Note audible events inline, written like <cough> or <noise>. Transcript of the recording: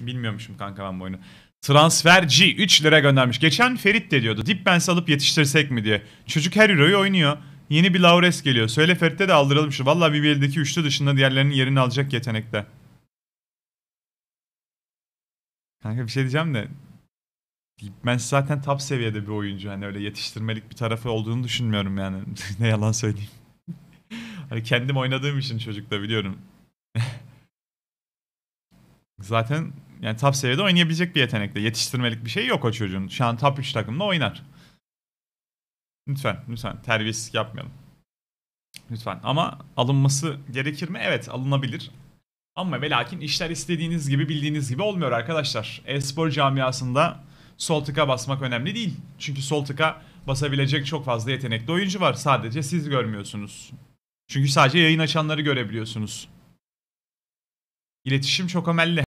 Bilmiyormuşum kanka ben bu oyunu. Transferci 3 lira göndermiş. Geçen Ferit de diyordu. Dip Benz alıp yetiştirsek mi diye. Çocuk her euroyu oynuyor. Yeni bir Laures geliyor. Söyle Ferit'e de aldıralım şu. Valla BBL'deki üçlü dışında diğerlerinin yerini alacak yetenekte. Kanka bir şey diyeceğim de. Ben zaten top seviyede bir oyuncu. Hani öyle yetiştirmelik bir tarafı olduğunu düşünmüyorum yani. <laughs> ne yalan söyleyeyim. <laughs> hani kendim oynadığım için çocukla biliyorum. <laughs> zaten yani top seviyede oynayabilecek bir yetenekte. Yetiştirmelik bir şey yok o çocuğun. Şu an top 3 takımda oynar. Lütfen, lütfen terbiyesizlik yapmayalım. Lütfen ama alınması gerekir mi? Evet alınabilir. Ama ve lakin işler istediğiniz gibi bildiğiniz gibi olmuyor arkadaşlar. Espor camiasında sol tıka basmak önemli değil. Çünkü sol tıka basabilecek çok fazla yetenekli oyuncu var. Sadece siz görmüyorsunuz. Çünkü sadece yayın açanları görebiliyorsunuz. İletişim çok amelli.